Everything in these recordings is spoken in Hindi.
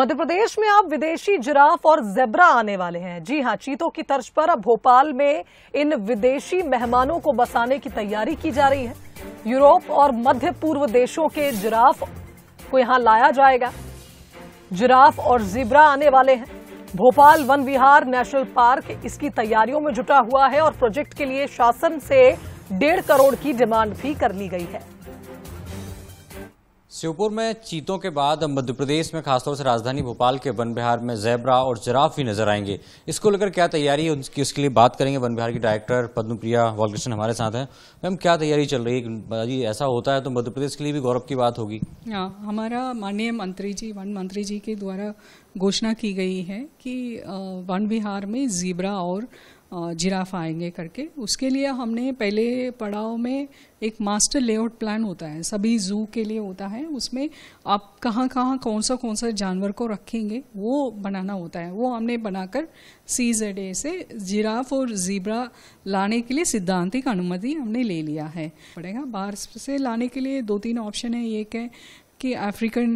मध्य प्रदेश में अब विदेशी जिराफ और जेबरा आने वाले हैं जी हां चीतों की तर्ज पर अब भोपाल में इन विदेशी मेहमानों को बसाने की तैयारी की जा रही है यूरोप और मध्य पूर्व देशों के जिराफ को यहां लाया जाएगा जिराफ और जिब्रा आने वाले हैं भोपाल वन विहार नेशनल पार्क इसकी तैयारियों में जुटा हुआ है और प्रोजेक्ट के लिए शासन से डेढ़ करोड़ की डिमांड भी कर ली गई है श्योपुर में चीतों के बाद मध्य प्रदेश में खासतौर से राजधानी भोपाल के वन विहार में जैबरा और जराफ भी नजर आएंगे इसको लेकर क्या तैयारी है उसकी उसके लिए बात करेंगे वन विहार की डायरेक्टर पद्मप्रिया वालकृष्ण हमारे साथ हैं मैम क्या तैयारी चल रही है जी ऐसा होता है तो मध्य प्रदेश के लिए भी गौरव की बात होगी हाँ हमारा माननीय मंत्री जी वन मंत्री जी के द्वारा घोषणा की गई है कि वन विहार में जीब्रा और जिराफ आएंगे करके उसके लिए हमने पहले पड़ाव में एक मास्टर लेआउट प्लान होता है सभी जू के लिए होता है उसमें आप कहाँ कहाँ कौन सा कौन सा जानवर को रखेंगे वो बनाना होता है वो हमने बनाकर सी जेड ए से जिराफ और जीब्रा लाने के लिए सिद्धांतिक अनुमति हमने ले लिया है पड़ेगा बाहर से लाने के लिए दो तीन ऑप्शन है एक है कि अफ्रीकन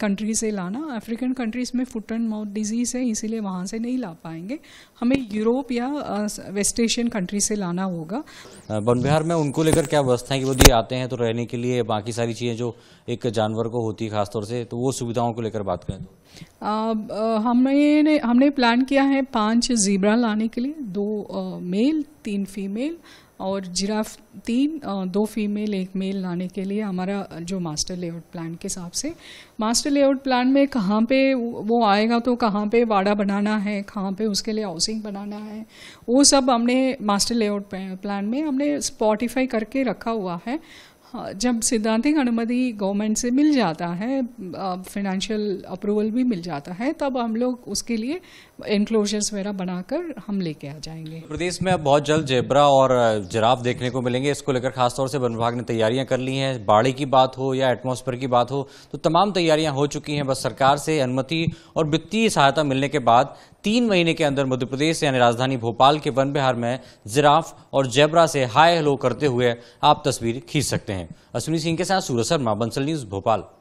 कंट्री um, से लाना अफ्रीकन कंट्रीज़ में फुट एंड माउथ डिजीज़ है इसीलिए वहाँ से नहीं ला पाएंगे हमें यूरोप या वेस्ट एशियन कंट्री से लाना होगा वन बिहार में उनको लेकर क्या व्यवस्था है कि वो यदि आते हैं तो रहने के लिए बाकी सारी चीज़ें जो एक जानवर को होती है खासतौर से तो वो सुविधाओं को लेकर बात करें तो हमने हमने प्लान किया है पांच जीब्रा लाने के लिए दो मेल तीन फीमेल और जिराफ तीन दो फीमेल एक मेल लाने के लिए हमारा जो मास्टर लेआउट प्लान के हिसाब से मास्टर लेआउट प्लान में कहाँ पे वो आएगा तो कहाँ पे वाड़ा बनाना है कहाँ पे उसके लिए हाउसिंग बनाना है वो सब हमने मास्टर लेआउट प्लान में हमने स्पॉटिफाई करके रखा हुआ है जब सिद्धांतिक अनुमति गवर्नमेंट से मिल जाता है फाइनेंशियल अप्रूवल भी मिल जाता है तब हम लोग उसके लिए इनक्लोजर्स वगैरह बनाकर हम लेके आ जाएंगे प्रदेश में अब बहुत जल्द जेबरा और जराब देखने को मिलेंगे इसको लेकर खासतौर से वन विभाग ने तैयारियां कर ली हैं बाढ़ी की बात हो या एटमोसफेयर की बात हो तो तमाम तैयारियां हो चुकी हैं बस सरकार से अनुमति और वित्तीय सहायता मिलने के बाद तीन महीने के अंदर मध्य प्रदेश यानी राजधानी भोपाल के वन बिहार में जिराफ और जेबरा से हाय हेलो करते हुए आप तस्वीर खींच सकते हैं अश्विनी सिंह के साथ सूरज शर्मा बंसल न्यूज भोपाल